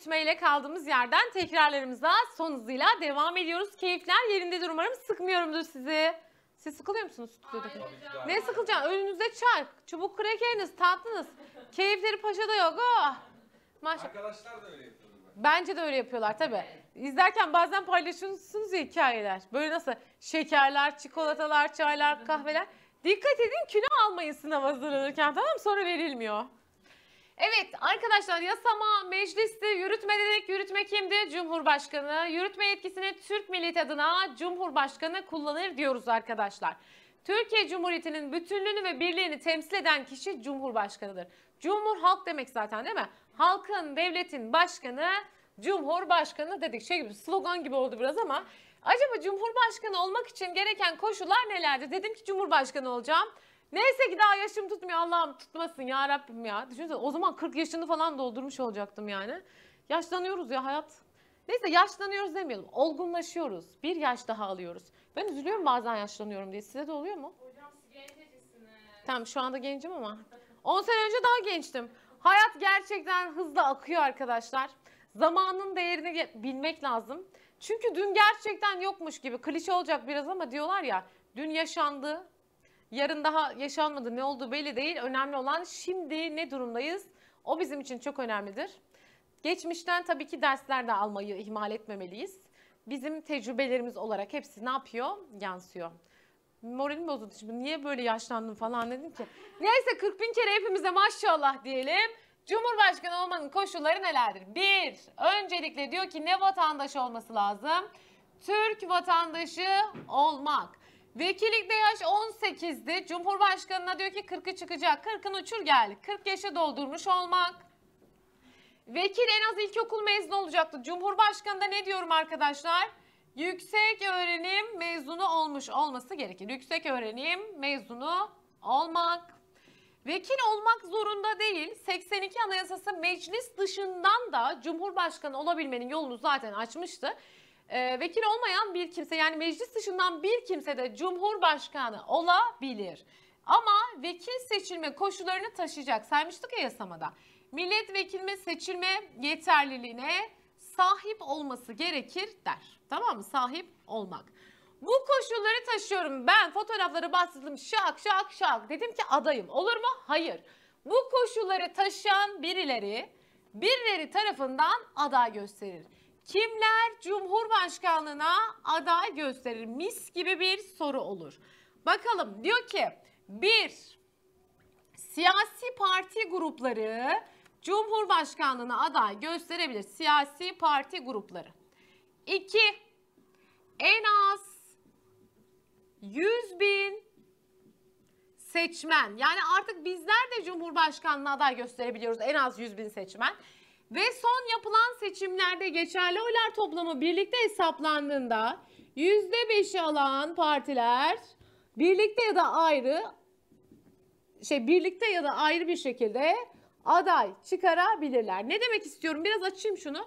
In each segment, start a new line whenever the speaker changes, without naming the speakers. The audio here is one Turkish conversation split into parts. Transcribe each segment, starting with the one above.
yürütmeyle kaldığımız yerden tekrarlarımıza son hızıyla devam ediyoruz. Keyifler yerindedir umarım sıkmıyorumdur sizi. Siz sıkılıyor musunuz stüdyoda? Ne sıkılacaksın? Önünüze çark, çubuk krekeriniz, tatlınız. Keyifleri paşada yok. Oh. Maşallah. Arkadaşlar da öyle yapıyorlar. Bence de öyle yapıyorlar tabii. İzlerken bazen paylaşıyorsunuz ya hikayeler. Böyle nasıl şekerler, çikolatalar, çaylar, kahveler. Dikkat edin kilo almayın sınav hazırlanırken tamam mı? Sonra verilmiyor. Evet arkadaşlar yasama, mecliste, yürütme dedik. Yürütme kimdi? Cumhurbaşkanı. Yürütme yetkisini Türk milleti adına Cumhurbaşkanı kullanır diyoruz arkadaşlar. Türkiye Cumhuriyeti'nin bütünlüğünü ve birliğini temsil eden kişi Cumhurbaşkanı'dır. Cumhur halk demek zaten değil mi? Halkın, devletin başkanı Cumhurbaşkanı dedik. Şey gibi slogan gibi oldu biraz ama acaba Cumhurbaşkanı olmak için gereken koşullar nelerdi? Dedim ki Cumhurbaşkanı olacağım. Neyse ki daha yaşım tutmuyor. Allah'ım tutmasın ya Rabbim ya. Düşünsene o zaman 40 yaşını falan doldurmuş olacaktım yani. Yaşlanıyoruz ya hayat. Neyse yaşlanıyoruz demeyelim. Olgunlaşıyoruz. Bir yaş daha alıyoruz. Ben üzülüyorum bazen yaşlanıyorum diye. Size de oluyor mu? Hocam siz gencecisiniz. Tamam şu anda gencim ama. 10 sene önce daha gençtim. Hayat gerçekten hızla akıyor arkadaşlar. Zamanın değerini bilmek lazım. Çünkü dün gerçekten yokmuş gibi klişe olacak biraz ama diyorlar ya dün yaşandı Yarın daha yaşanmadı ne olduğu belli değil. Önemli olan şimdi ne durumdayız? O bizim için çok önemlidir. Geçmişten tabii ki dersler de almayı ihmal etmemeliyiz. Bizim tecrübelerimiz olarak hepsi ne yapıyor? Yansıyor. Moralim bozuldu şimdi. Niye böyle yaşlandım falan dedim ki. Neyse 40 bin kere hepimize maşallah diyelim. Cumhurbaşkanı olmanın koşulları nelerdir? Bir, öncelikle diyor ki ne vatandaş olması lazım? Türk vatandaşı olmak. Vekillikte yaş 18'di. Cumhurbaşkanına diyor ki 40'ı çıkacak. 40'ın uçur geldi. 40 yaşı doldurmuş olmak. Vekil en az ilkokul mezunu olacaktı. Cumhurbaşkanı da ne diyorum arkadaşlar? Yüksek öğrenim mezunu olmuş olması gerekir. Yüksek öğrenim mezunu olmak. Vekil olmak zorunda değil. 82 Anayasası meclis dışından da Cumhurbaşkanı olabilmenin yolunu zaten açmıştı e, vekil olmayan bir kimse yani meclis dışından bir kimse de cumhurbaşkanı olabilir. Ama vekil seçilme koşullarını taşıyacak saymıştık ya yasamada. Milletvekiline seçilme yeterliliğine sahip olması gerekir der. Tamam mı? Sahip olmak. Bu koşulları taşıyorum ben Fotoğrafları bastırdım şak şak şak dedim ki adayım olur mu? Hayır. Bu koşulları taşıyan birileri birileri tarafından aday gösterir. Kimler Cumhurbaşkanlığına aday gösterir? Mis gibi bir soru olur. Bakalım diyor ki bir siyasi parti grupları Cumhurbaşkanlığına aday gösterebilir. Siyasi parti grupları. İki en az 100 bin seçmen. Yani artık bizler de Cumhurbaşkanlığına aday gösterebiliyoruz en az 100 bin seçmen. Ve son yapılan seçimlerde geçerli oylar toplamı birlikte hesaplandığında %5'i alan partiler birlikte ya da ayrı şey birlikte ya da ayrı bir şekilde aday çıkarabilirler. Ne demek istiyorum? Biraz açayım şunu.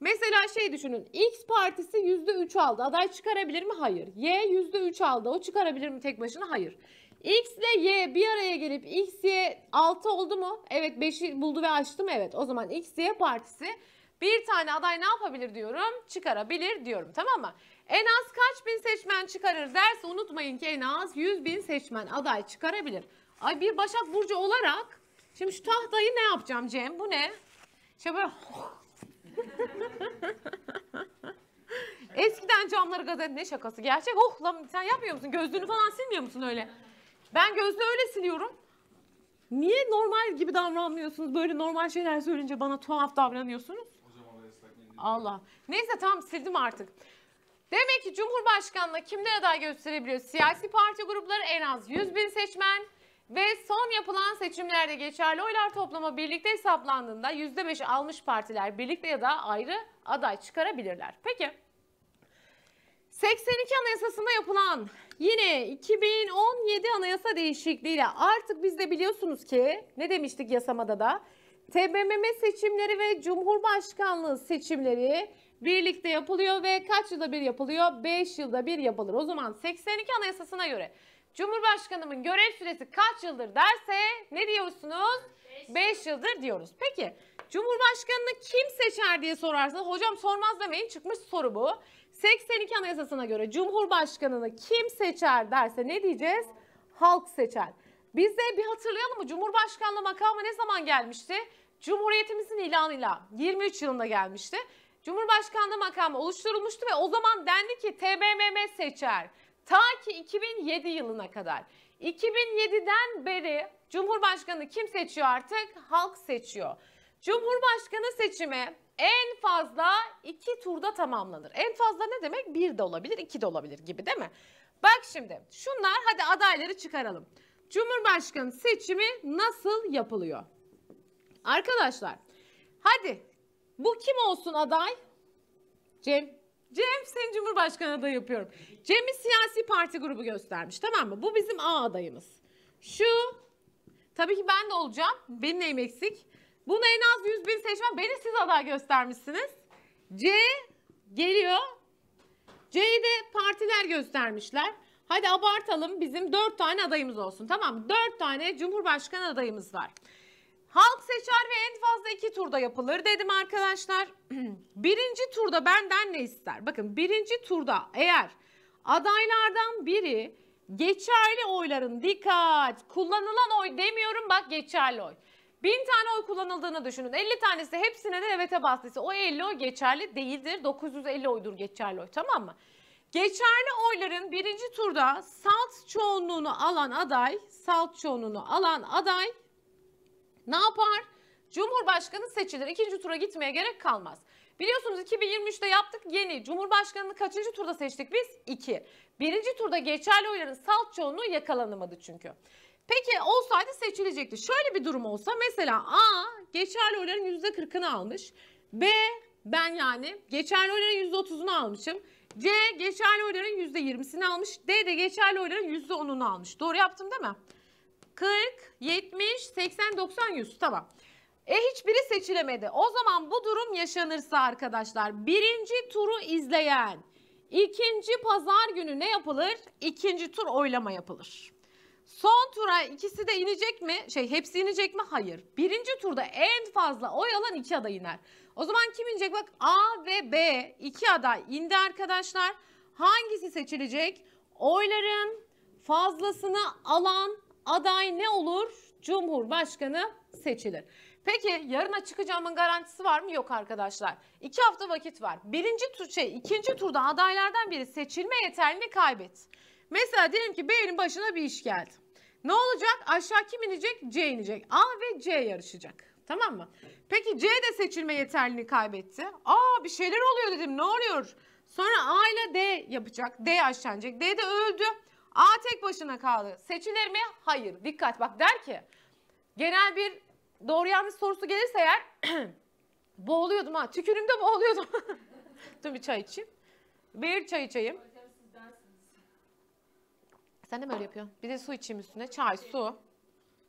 Mesela şey düşünün. X partisi %3 aldı. Aday çıkarabilir mi? Hayır. Y %3 aldı. O çıkarabilir mi tek başına? Hayır. X ile Y bir araya gelip X, Y 6 oldu mu? Evet 5'i buldu ve açtı mı? Evet. O zaman X, Y partisi bir tane aday ne yapabilir diyorum? Çıkarabilir diyorum. Tamam mı? En az kaç bin seçmen çıkarır derse unutmayın ki en az 100 bin seçmen aday çıkarabilir. Ay bir Başak Burcu olarak şimdi şu tahtayı ne yapacağım Cem? Bu ne? Şey böyle... Eskiden camları gazete ne şakası gerçek. Oh lan sen yapmıyor musun? Gözlüğünü falan silmiyor musun öyle? Ben gözle öyle siliyorum. Niye normal gibi davranmıyorsunuz? Böyle normal şeyler söyleyince bana tuhaf davranıyorsunuz. Allah. Neyse tam sildim artık. Demek ki Cumhurbaşkanlığı kimler aday gösterebiliyor? Siyasi parti grupları en az 100 bin seçmen ve son yapılan seçimlerde geçerli oylar toplama birlikte hesaplandığında %5'i almış partiler birlikte ya da ayrı aday çıkarabilirler. Peki 82 Anayasası'nda yapılan Yine 2017 anayasa değişikliğiyle artık biz de biliyorsunuz ki ne demiştik yasamada da TBMM seçimleri ve Cumhurbaşkanlığı seçimleri birlikte yapılıyor ve kaç yılda bir yapılıyor? 5 yılda bir yapılır. O zaman 82 anayasasına göre Cumhurbaşkanımın görev süresi kaç yıldır derse ne diyorsunuz? 5 yıldır diyoruz. Peki Cumhurbaşkanını kim seçer diye sorarsanız hocam sormaz demeyin çıkmış soru bu. 82 Anayasası'na göre Cumhurbaşkanını kim seçer derse ne diyeceğiz? Halk seçer. Biz de bir hatırlayalım mı? Cumhurbaşkanlığı makamı ne zaman gelmişti? Cumhuriyetimizin ilanıyla 23 yılında gelmişti. Cumhurbaşkanlığı makamı oluşturulmuştu ve o zaman dendi ki TBMM seçer. Ta ki 2007 yılına kadar. 2007'den beri Cumhurbaşkanı kim seçiyor artık? Halk seçiyor. Cumhurbaşkanı seçimi en fazla iki turda tamamlanır. En fazla ne demek? Bir de olabilir, iki de olabilir gibi değil mi? Bak şimdi şunlar hadi adayları çıkaralım. Cumhurbaşkanı seçimi nasıl yapılıyor? Arkadaşlar hadi bu kim olsun aday? Cem. Cem seni Cumhurbaşkanı adayı yapıyorum. Cem'i siyasi parti grubu göstermiş tamam mı? Bu bizim A adayımız. Şu tabii ki ben de olacağım. Benim neyim eksik? Bunu en az 100 bin seçmen beni siz aday göstermişsiniz. C geliyor. C'yi de partiler göstermişler. Hadi abartalım bizim 4 tane adayımız olsun. Tamam 4 tane Cumhurbaşkanı adayımız var. Halk seçer ve en fazla iki turda yapılır dedim arkadaşlar. birinci turda benden ne ister? Bakın birinci turda eğer adaylardan biri geçerli oyların dikkat kullanılan oy demiyorum bak geçerli oy. Bin tane oy kullanıldığını düşünün. 50 tanesi hepsine de evete bastıysa o 50 oy geçerli değildir. 950 oydur geçerli oy tamam mı? Geçerli oyların birinci turda salt çoğunluğunu alan aday, salt çoğunluğunu alan aday ne yapar? Cumhurbaşkanı seçilir. İkinci tura gitmeye gerek kalmaz. Biliyorsunuz 2023'te yaptık yeni. Cumhurbaşkanını kaçıncı turda seçtik biz? 2. Birinci turda geçerli oyların salt çoğunluğu yakalanamadı çünkü. Peki olsaydı seçilecekti. Şöyle bir durum olsa mesela A geçerli oyların %40'ını almış. B ben yani geçerli oyların %30'unu almışım. C geçerli oyların %20'sini almış. D de geçerli oyların %10'unu almış. Doğru yaptım değil mi? 40, 70, 80, 90, 100. Tamam. E hiçbiri seçilemedi. O zaman bu durum yaşanırsa arkadaşlar birinci turu izleyen ikinci pazar günü ne yapılır? İkinci tur oylama yapılır. Son tura ikisi de inecek mi? Şey hepsi inecek mi? Hayır. Birinci turda en fazla oy alan iki aday iner. O zaman kim inecek? Bak A ve B iki aday indi arkadaşlar. Hangisi seçilecek? Oyların fazlasını alan aday ne olur? Cumhurbaşkanı seçilir. Peki yarına çıkacağımın garantisi var mı? Yok arkadaşlar. İki hafta vakit var. Birinci tur, şey, ikinci turda adaylardan biri seçilme yeterliğini kaybet. Mesela diyelim ki B'nin başına bir iş geldi. Ne olacak? Aşağı kim inecek? C inecek. A ve C yarışacak. Tamam mı? Peki C de seçilme yeterliliğini kaybetti. Aa bir şeyler oluyor dedim. Ne oluyor? Sonra A ile D yapacak. D aşağı inecek. D de öldü. A tek başına kaldı. Seçilir mi? Hayır. Dikkat bak der ki genel bir doğru yanlış sorusu gelirse eğer boğuluyordum ha. Tükürümde boğuluyordum. Dur bir çay içeyim. Bir çay içeyim. Sen de mi öyle yapıyorsun? Bir de su içeyim üstüne. Çay, su.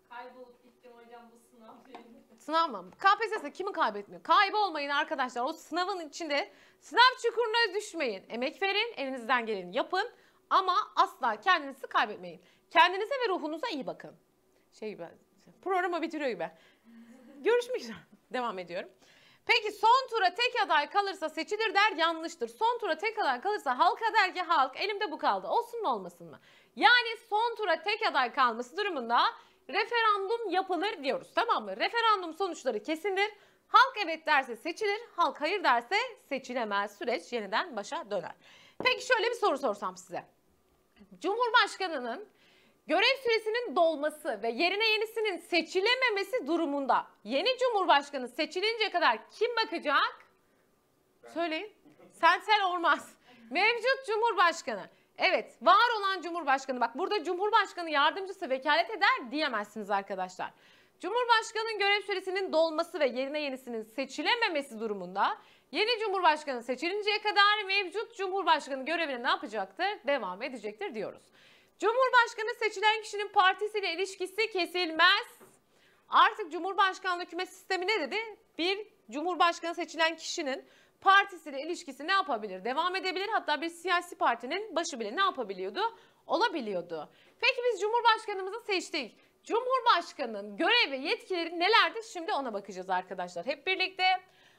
Kaybolup gittim hocam bu sınav benim. Sınav mı? KPSS'de kimi kaybetmiyor? Kaybolmayın arkadaşlar. O sınavın içinde sınav çukuruna düşmeyin. Emek verin, elinizden geleni yapın. Ama asla kendinizi kaybetmeyin. Kendinize ve ruhunuza iyi bakın. Şey ben programı bitiriyor gibi. Görüşmek üzere. Devam ediyorum. Peki son tura tek aday kalırsa seçilir der yanlıştır. Son tura tek aday kalırsa halka der ki halk elimde bu kaldı. Olsun mu olmasın mı? Yani son tura tek aday kalması durumunda referandum yapılır diyoruz tamam mı? Referandum sonuçları kesindir. Halk evet derse seçilir, halk hayır derse seçilemez. Süreç yeniden başa döner. Peki şöyle bir soru sorsam size. Cumhurbaşkanının görev süresinin dolması ve yerine yenisinin seçilememesi durumunda yeni cumhurbaşkanı seçilince kadar kim bakacak? Söyleyin. Sensel Ormaz. Mevcut cumhurbaşkanı. Evet, var olan cumhurbaşkanı. Bak burada cumhurbaşkanı yardımcısı vekalet eder diyemezsiniz arkadaşlar. Cumhurbaşkanının görev süresinin dolması ve yerine yenisinin seçilememesi durumunda yeni cumhurbaşkanı seçilinceye kadar mevcut cumhurbaşkanı görevine ne yapacaktır? Devam edecektir diyoruz. Cumhurbaşkanı seçilen kişinin partisiyle ilişkisi kesilmez. Artık Cumhurbaşkanlığı hükümet sistemi ne dedi? Bir Cumhurbaşkanı seçilen kişinin partisiyle ilişkisi ne yapabilir? Devam edebilir. Hatta bir siyasi partinin başı bile ne yapabiliyordu? Olabiliyordu. Peki biz Cumhurbaşkanımızı seçtik. Cumhurbaşkanının görev ve yetkileri nelerdir? Şimdi ona bakacağız arkadaşlar. Hep birlikte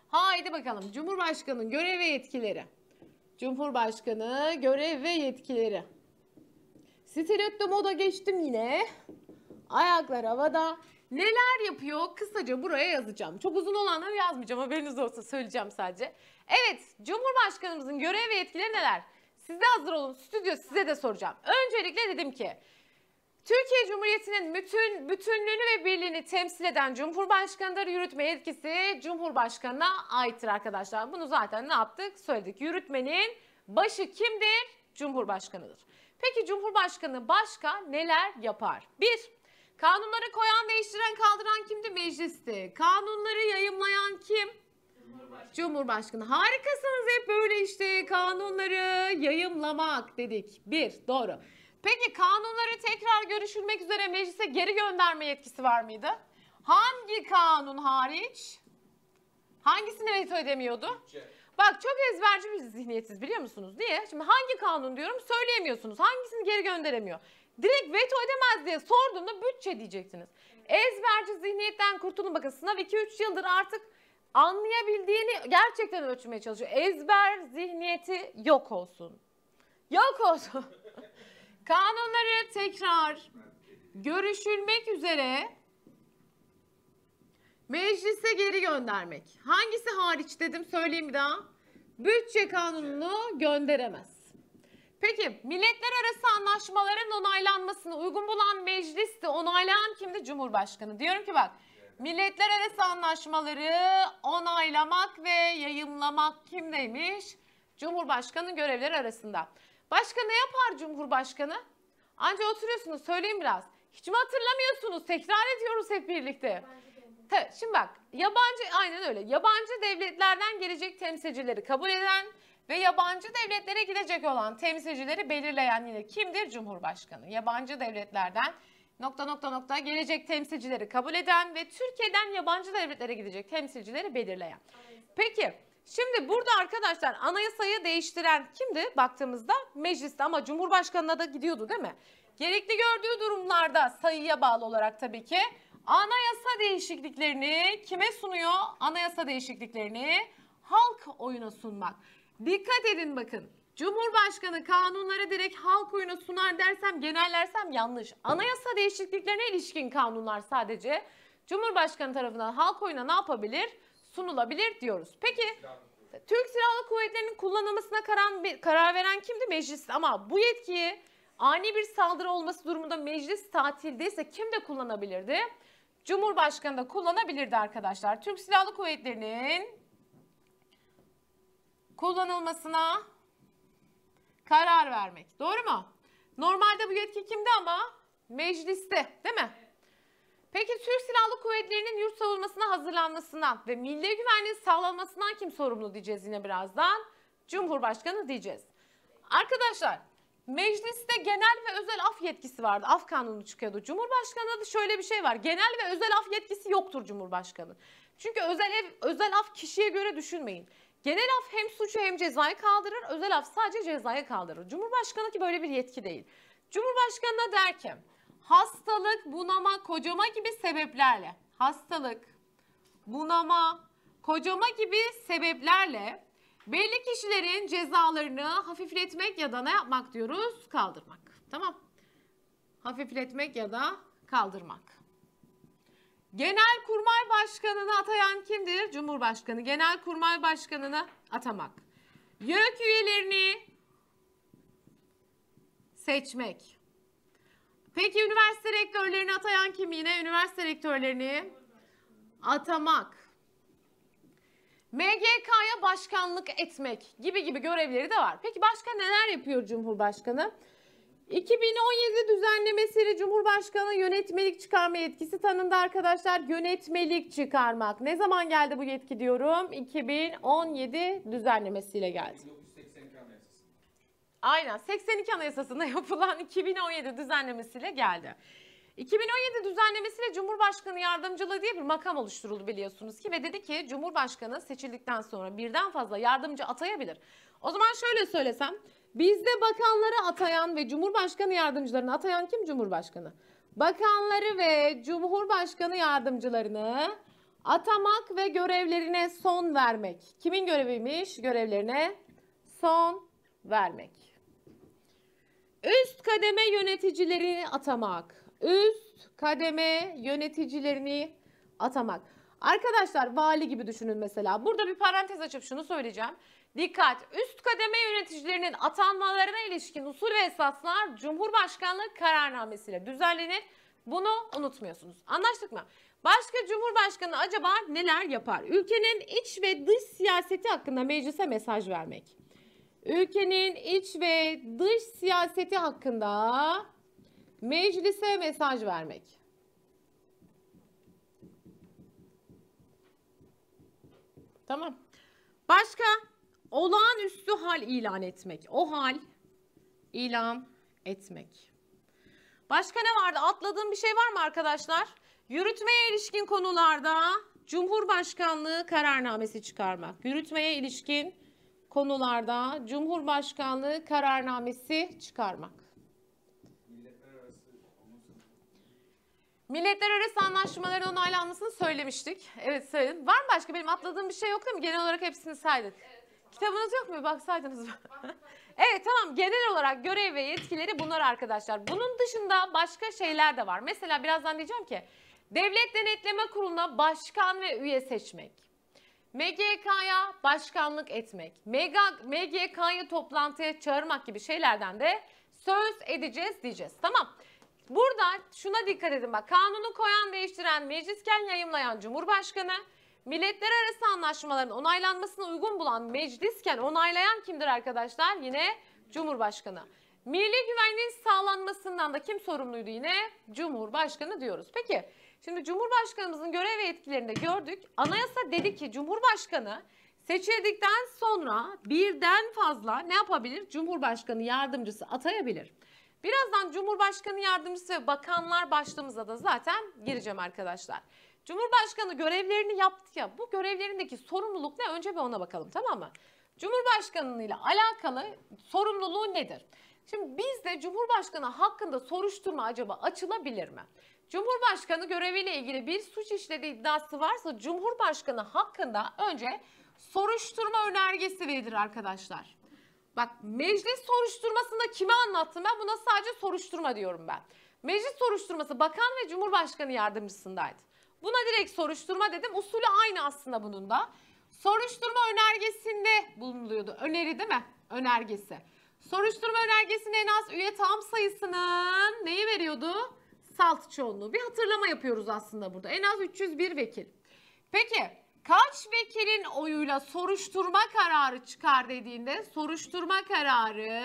haydi bakalım. Cumhurbaşkanının görev ve yetkileri. Cumhurbaşkanı görev ve yetkileri. Stiletto moda geçtim yine. Ayaklar havada. Neler yapıyor? Kısaca buraya yazacağım. Çok uzun olanları yazmayacağım. Haberiniz olsa söyleyeceğim sadece. Evet, Cumhurbaşkanımızın görev ve yetkileri neler? Siz de hazır olun. Stüdyo size de soracağım. Öncelikle dedim ki Türkiye Cumhuriyeti'nin bütün bütünlüğünü ve birliğini temsil eden Cumhurbaşkanı'dır. Yürütme yetkisi Cumhurbaşkanı'na aittir arkadaşlar. Bunu zaten ne yaptık? Söyledik. Yürütmenin başı kimdir? Cumhurbaşkanı'dır. Peki Cumhurbaşkanı başka neler yapar? 1. Kanunları koyan, değiştiren, kaldıran kimdi? Mecliste? Kanunları yayımlayan kim? Cumhurbaşkanı. Cumhurbaşkanı. Harikasınız hep böyle işte kanunları yayımlamak dedik. Bir, doğru. Peki kanunları tekrar görüşülmek üzere meclise geri gönderme yetkisi var mıydı? Hangi kanun hariç? Hangisini veto edemiyordu? Bütçe. Bak çok ezberci bir zihniyetiz biliyor musunuz? Niye? Şimdi hangi kanun diyorum söyleyemiyorsunuz. Hangisini geri gönderemiyor? Direkt veto edemez diye sorduğumda bütçe diyecektiniz. Ezberci zihniyetten kurtulun. Bakın sınav 2-3 yıldır artık anlayabildiğini gerçekten ölçmeye çalışıyor. Ezber zihniyeti yok olsun. Yok olsun. Kanunları tekrar görüşülmek üzere meclise geri göndermek. Hangisi hariç dedim söyleyeyim bir daha bütçe kanununu gönderemez. Peki milletler arası anlaşmaların onaylanmasını uygun bulan meclisti onaylayan kimdi? Cumhurbaşkanı. Diyorum ki bak milletler arası anlaşmaları onaylamak ve yayımlamak kimdeymiş? Cumhurbaşkanı görevleri arasında. Başka ne yapar Cumhurbaşkanı? Anca oturuyorsunuz söyleyeyim biraz. Hiç mi hatırlamıyorsunuz? Tekrar ediyoruz hep birlikte. Ta Şimdi bak Yabancı aynen öyle. Yabancı devletlerden gelecek temsilcileri kabul eden ve yabancı devletlere gidecek olan temsilcileri belirleyen yine kimdir? Cumhurbaşkanı. Yabancı devletlerden nokta nokta nokta gelecek temsilcileri kabul eden ve Türkiye'den yabancı devletlere gidecek temsilcileri belirleyen. Peki şimdi burada arkadaşlar anayasayı değiştiren kimdi baktığımızda mecliste ama Cumhurbaşkanı'na da gidiyordu değil mi? Gerekli gördüğü durumlarda sayıya bağlı olarak tabii ki Anayasa değişikliklerini kime sunuyor? Anayasa değişikliklerini halk oyuna sunmak. Dikkat edin bakın. Cumhurbaşkanı kanunlara direkt halk oyuna sunar dersem genellersem yanlış. Anayasa değişikliklerine ilişkin kanunlar sadece Cumhurbaşkanı tarafından halk oyuna ne yapabilir? Sunulabilir diyoruz. Peki Türk Silahlı Kuvvetleri'nin kullanılmasına karar, karar veren kimdi? Meclis. Ama bu yetkiyi ani bir saldırı olması durumunda meclis tatildeyse kim de kullanabilirdi? Cumhurbaşkanı da kullanabilirdi arkadaşlar. Türk Silahlı Kuvvetleri'nin kullanılmasına karar vermek. Doğru mu? Normalde bu yetki kimde ama? Mecliste değil mi? Peki Türk Silahlı Kuvvetleri'nin yurt savunmasına hazırlanmasından ve milli güvenliğin sağlanmasından kim sorumlu diyeceğiz yine birazdan. Cumhurbaşkanı diyeceğiz. Arkadaşlar Mecliste genel ve özel af yetkisi vardı. Af kanunu çıkıyordu. Cumhurbaşkanı'nda da şöyle bir şey var. Genel ve özel af yetkisi yoktur Cumhurbaşkanı. Çünkü özel ev, özel af kişiye göre düşünmeyin. Genel af hem suçu hem cezayı kaldırır. Özel af sadece cezayı kaldırır. Cumhurbaşkanı ki böyle bir yetki değil. Cumhurbaşkanına der ki hastalık, bunama, kocama gibi sebeplerle hastalık, bunama, kocama gibi sebeplerle Belli kişilerin cezalarını hafifletmek ya da ne yapmak diyoruz? Kaldırmak. Tamam. Hafifletmek ya da kaldırmak. genel kurmay Başkanı'nı atayan kimdir? Cumhurbaşkanı. genel kurmay Başkanı'nı atamak. YÖK üyelerini seçmek. Peki üniversite rektörlerini atayan kim yine? Üniversite rektörlerini atamak. MGK'ya başkanlık etmek gibi gibi görevleri de var. Peki başka neler yapıyor Cumhurbaşkanı? 2017 düzenlemesiyle Cumhurbaşkanı yönetmelik çıkarma yetkisi tanındı arkadaşlar. Yönetmelik çıkarmak. Ne zaman geldi bu yetki diyorum? 2017 düzenlemesiyle geldi. 1982 Aynen 82 Anayasası'nda yapılan 2017 düzenlemesiyle geldi. 2017 düzenlemesiyle Cumhurbaşkanı yardımcılığı diye bir makam oluşturuldu biliyorsunuz ki ve dedi ki Cumhurbaşkanı seçildikten sonra birden fazla yardımcı atayabilir. O zaman şöyle söylesem bizde bakanları atayan ve Cumhurbaşkanı yardımcılarını atayan kim Cumhurbaşkanı? Bakanları ve Cumhurbaşkanı yardımcılarını atamak ve görevlerine son vermek. Kimin göreviymiş? Görevlerine son vermek. Üst kademe yöneticileri atamak üst kademe yöneticilerini atamak. Arkadaşlar vali gibi düşünün mesela. Burada bir parantez açıp şunu söyleyeceğim. Dikkat! Üst kademe yöneticilerinin atanmalarına ilişkin usul ve esaslar Cumhurbaşkanlığı kararnamesiyle düzenlenir. Bunu unutmuyorsunuz. Anlaştık mı? Başka Cumhurbaşkanı acaba neler yapar? Ülkenin iç ve dış siyaseti hakkında meclise mesaj vermek. Ülkenin iç ve dış siyaseti hakkında Meclise mesaj vermek. Tamam. Başka olağanüstü hal ilan etmek. O hal ilan etmek. Başka ne vardı? Atladığım bir şey var mı arkadaşlar? Yürütmeye ilişkin konularda Cumhurbaşkanlığı kararnamesi çıkarmak. Yürütmeye ilişkin konularda Cumhurbaşkanlığı kararnamesi çıkarmak. Milletler arası anlaşmaların onaylanmasını söylemiştik. Evet söyledim. Var mı başka benim atladığım bir şey yok değil mi? Genel olarak hepsini saydık. Evet, Kitabınız yok mu? Baksaydınız mı? evet tamam genel olarak görev ve yetkileri bunlar arkadaşlar. Bunun dışında başka şeyler de var. Mesela birazdan diyeceğim ki Devlet Denetleme Kurulu'na başkan ve üye seçmek. MGK'ya başkanlık etmek, MGK'yı toplantıya çağırmak gibi şeylerden de söz edeceğiz diyeceğiz. Tamam. Burada şuna dikkat edin bak. Kanunu koyan, değiştiren, meclisken yayımlayan Cumhurbaşkanı, milletler arası anlaşmaların onaylanmasına uygun bulan meclisken onaylayan kimdir arkadaşlar? Yine Cumhurbaşkanı. Milli güvenliğin sağlanmasından da kim sorumluydu yine? Cumhurbaşkanı diyoruz. Peki şimdi Cumhurbaşkanımızın görev ve etkilerinde gördük. Anayasa dedi ki Cumhurbaşkanı seçildikten sonra birden fazla ne yapabilir? Cumhurbaşkanı yardımcısı atayabilir. Birazdan Cumhurbaşkanı Yardımcısı ve bakanlar başlığımıza da zaten gireceğim arkadaşlar. Cumhurbaşkanı görevlerini yaptı ya bu görevlerindeki sorumluluk ne önce bir ona bakalım tamam mı? Cumhurbaşkanı ile alakalı sorumluluğu nedir? Şimdi bizde Cumhurbaşkanı hakkında soruşturma acaba açılabilir mi? Cumhurbaşkanı göreviyle ilgili bir suç işlediği iddiası varsa Cumhurbaşkanı hakkında önce soruşturma önergesi verilir arkadaşlar. Bak meclis soruşturmasında kime anlattım ben? Buna sadece soruşturma diyorum ben. Meclis soruşturması bakan ve cumhurbaşkanı yardımcısındaydı. Buna direkt soruşturma dedim. Usulü aynı aslında bunun da. Soruşturma önergesinde bulunuyordu. Öneri değil mi? Önergesi. Soruşturma önergesinde en az üye tam sayısının neyi veriyordu? Salt çoğunluğu. Bir hatırlama yapıyoruz aslında burada. En az 301 vekil. Peki kaç vekilin oyuyla soruşturma kararı çıkar dediğinde soruşturma kararı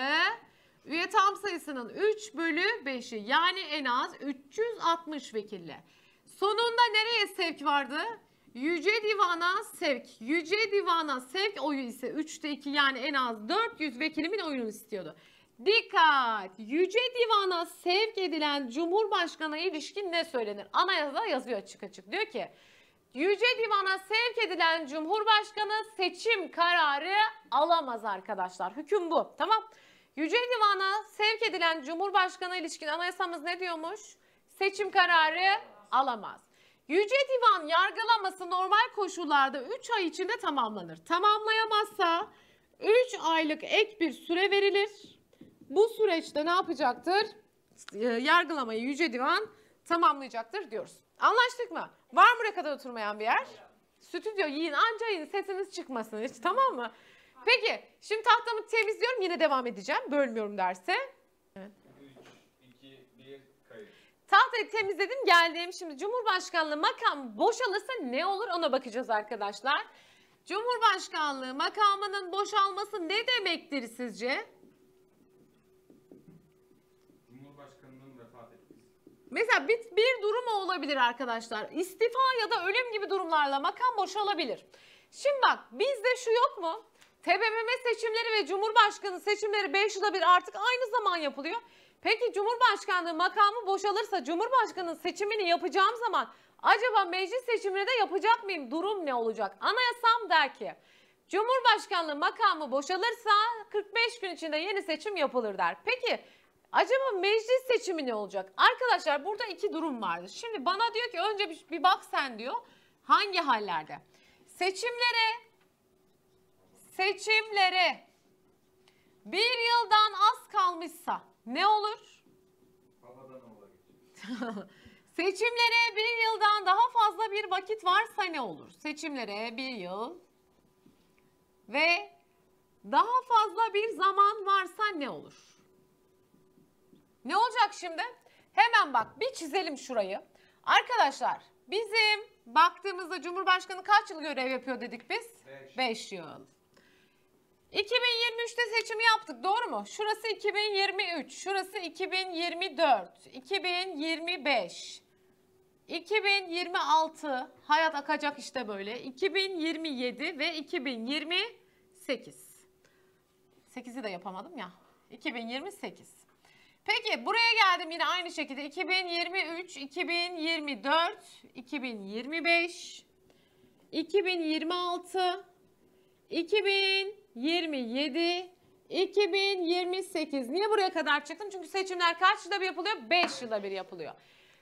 üye tam sayısının 3 bölü 5'i yani en az 360 vekille. Sonunda nereye sevk vardı? Yüce Divan'a sevk. Yüce Divan'a sevk oyu ise 3'te 2 yani en az 400 vekilimin oyunu istiyordu. Dikkat! Yüce Divan'a sevk edilen Cumhurbaşkanı'na ilişkin ne söylenir? Anayasada yazıyor açık açık. Diyor ki Yüce Divan'a sevk edilen Cumhurbaşkanı seçim kararı alamaz arkadaşlar. Hüküm bu. Tamam. Yüce Divan'a sevk edilen Cumhurbaşkanı ilişkin anayasamız ne diyormuş? Seçim kararı alamaz. Yüce Divan yargılaması normal koşullarda 3 ay içinde tamamlanır. Tamamlayamazsa 3 aylık ek bir süre verilir. Bu süreçte ne yapacaktır? Ee, yargılamayı Yüce Divan tamamlayacaktır diyoruz. Anlaştık mı? Var mı kadar oturmayan bir yer? Stüdyo yiyin anca yiyin sesiniz çıkmasın hiç tamam mı? Peki şimdi tahtamı temizliyorum yine devam edeceğim. Bölmüyorum derse. Evet. 3, 2, 1, Tahtayı temizledim geldim. Şimdi Cumhurbaşkanlığı makam boşalırsa ne olur ona bakacağız arkadaşlar. Cumhurbaşkanlığı makamının boşalması ne demektir sizce? Mesela bir, bir durum olabilir arkadaşlar. İstifa ya da ölüm gibi durumlarla makam boşalabilir. Şimdi bak bizde şu yok mu? TBMM seçimleri ve Cumhurbaşkanı seçimleri 5 yılda bir artık aynı zaman yapılıyor. Peki Cumhurbaşkanlığı makamı boşalırsa Cumhurbaşkanı seçimini yapacağım zaman acaba meclis seçimini de yapacak mıyım? Durum ne olacak? Anayasam der ki Cumhurbaşkanlığı makamı boşalırsa 45 gün içinde yeni seçim yapılır der. Peki Acaba meclis seçimi ne olacak? Arkadaşlar burada iki durum vardı. Şimdi bana diyor ki önce bir, bir bak sen diyor. Hangi hallerde? Seçimlere seçimlere bir yıldan az kalmışsa ne olur? Seçimlere bir yıldan daha fazla bir vakit varsa ne olur? Seçimlere bir yıl ve daha fazla bir zaman varsa ne olur? Ne olacak şimdi? Hemen bak bir çizelim şurayı. Arkadaşlar bizim baktığımızda Cumhurbaşkanı kaç yıl görev yapıyor dedik biz? 5 yıl. 2023'te seçimi yaptık doğru mu? Şurası 2023, şurası 2024, 2025, 2026 hayat akacak işte böyle. 2027 ve 2028. 8'i de yapamadım ya. 2028. Peki buraya geldim yine aynı şekilde 2023, 2024, 2025, 2026, 2027, 2028. Niye buraya kadar çıktım? Çünkü seçimler kaç yılda bir yapılıyor? 5 yılda bir yapılıyor.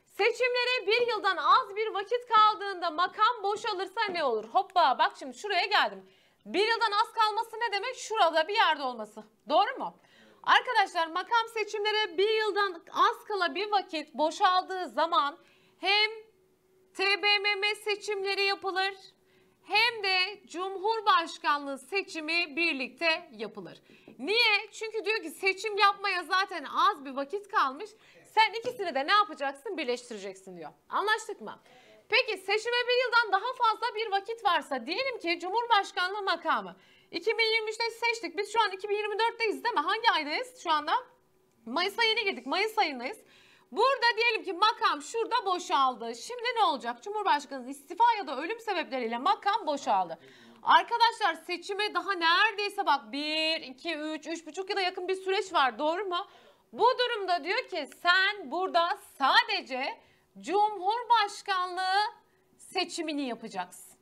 Seçimlere bir yıldan az bir vakit kaldığında makam boşalırsa ne olur? Hoppa bak şimdi şuraya geldim. Bir yıldan az kalması ne demek? Şurada bir yerde olması. Doğru mu? Arkadaşlar makam seçimlere bir yıldan az kala bir vakit boşaldığı zaman hem TBMM seçimleri yapılır hem de Cumhurbaşkanlığı seçimi birlikte yapılır. Niye? Çünkü diyor ki seçim yapmaya zaten az bir vakit kalmış. Sen ikisini de ne yapacaksın? Birleştireceksin diyor. Anlaştık mı? Peki seçime bir yıldan daha fazla bir vakit varsa diyelim ki Cumhurbaşkanlığı makamı 2023'te seçtik. Biz şu an 2024'teyiz değil mi? Hangi aydayız şu anda? Mayıs ayına girdik. Mayıs ayındayız. Burada diyelim ki makam şurada boşaldı. Şimdi ne olacak? Cumhurbaşkanı istifa ya da ölüm sebepleriyle makam boşaldı. Arkadaşlar seçime daha neredeyse bak 1, 2, 3, 3,5 yıla yakın bir süreç var doğru mu? Bu durumda diyor ki sen burada sadece Cumhurbaşkanlığı seçimini yapacaksın.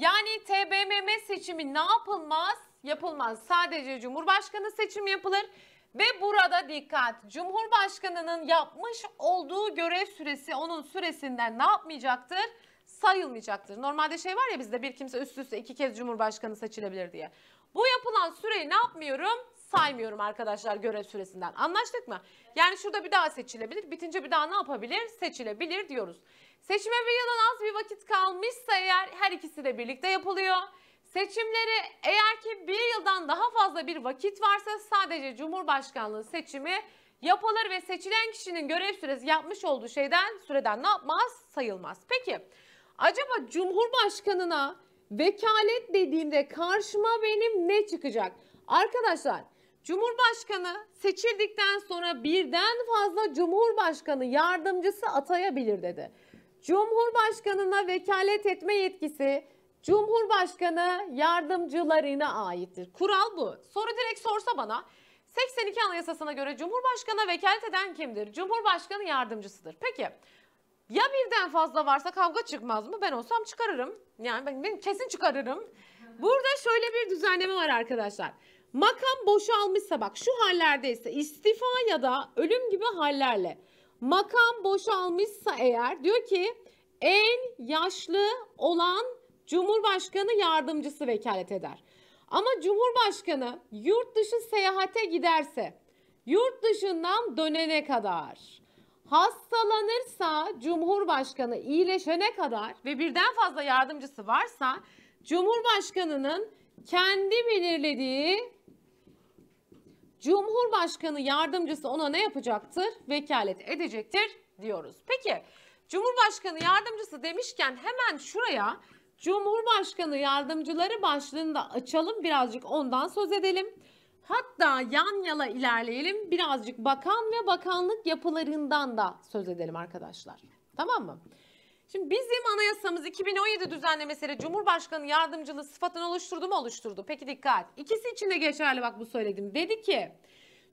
Yani TBMM seçimi ne yapılmaz? Yapılmaz. Sadece Cumhurbaşkanı seçimi yapılır. Ve burada dikkat. Cumhurbaşkanının yapmış olduğu görev süresi onun süresinden ne yapmayacaktır? Sayılmayacaktır. Normalde şey var ya bizde bir kimse üst üste iki kez Cumhurbaşkanı seçilebilir diye. Bu yapılan süreyi ne yapmıyorum? Saymıyorum arkadaşlar görev süresinden. Anlaştık mı? Yani şurada bir daha seçilebilir. Bitince bir daha ne yapabilir? Seçilebilir diyoruz. Seçime bir yıldan az bir vakit kalmışsa eğer her ikisi de birlikte yapılıyor. Seçimleri eğer ki bir yıldan daha fazla bir vakit varsa sadece Cumhurbaşkanlığı seçimi yapılır ve seçilen kişinin görev süresi yapmış olduğu şeyden süreden ne yapmaz sayılmaz. Peki acaba Cumhurbaşkanına vekalet dediğimde karşıma benim ne çıkacak? Arkadaşlar Cumhurbaşkanı seçildikten sonra birden fazla Cumhurbaşkanı yardımcısı atayabilir dedi. Cumhurbaşkanına vekalet etme yetkisi Cumhurbaşkanı yardımcılarına aittir. Kural bu. Soru direkt sorsa bana 82 Anayasası'na göre Cumhurbaşkanına vekalet eden kimdir? Cumhurbaşkanı yardımcısıdır. Peki ya birden fazla varsa kavga çıkmaz mı? Ben olsam çıkarırım. Yani ben, ben kesin çıkarırım. Burada şöyle bir düzenleme var arkadaşlar. Makam boşalmışsa bak şu hallerde ise istifa ya da ölüm gibi hallerle Makam boşalmışsa eğer diyor ki en yaşlı olan Cumhurbaşkanı yardımcısı vekalet eder. Ama Cumhurbaşkanı yurt dışı seyahate giderse yurt dışından dönene kadar hastalanırsa Cumhurbaşkanı iyileşene kadar ve birden fazla yardımcısı varsa Cumhurbaşkanının kendi belirlediği Cumhurbaşkanı yardımcısı ona ne yapacaktır? Vekalet edecektir diyoruz. Peki Cumhurbaşkanı yardımcısı demişken hemen şuraya Cumhurbaşkanı yardımcıları başlığını da açalım birazcık ondan söz edelim. Hatta yan yana ilerleyelim birazcık bakan ve bakanlık yapılarından da söz edelim arkadaşlar. Tamam mı? Şimdi bizim anayasamız 2017 düzenlemesiyle Cumhurbaşkanı yardımcılığı sıfatını oluşturdu mu oluşturdu. Peki dikkat. İkisi için de geçerli bak bu söyledim. Dedi ki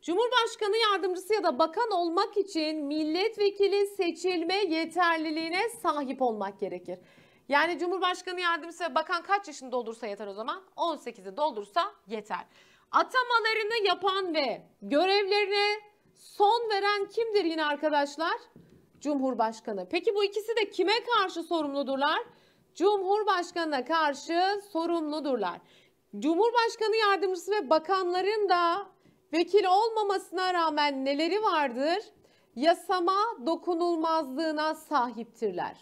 Cumhurbaşkanı yardımcısı ya da bakan olmak için milletvekili seçilme yeterliliğine sahip olmak gerekir. Yani Cumhurbaşkanı yardımcısı ve bakan kaç yaşında doldursa yeter o zaman? 18'i doldursa yeter. Atamalarını yapan ve görevlerine son veren kimdir yine arkadaşlar? Cumhurbaşkanı. Peki bu ikisi de kime karşı sorumludurlar? Cumhurbaşkanına karşı sorumludurlar. Cumhurbaşkanı yardımcısı ve bakanların da vekil olmamasına rağmen neleri vardır? Yasama dokunulmazlığına sahiptirler.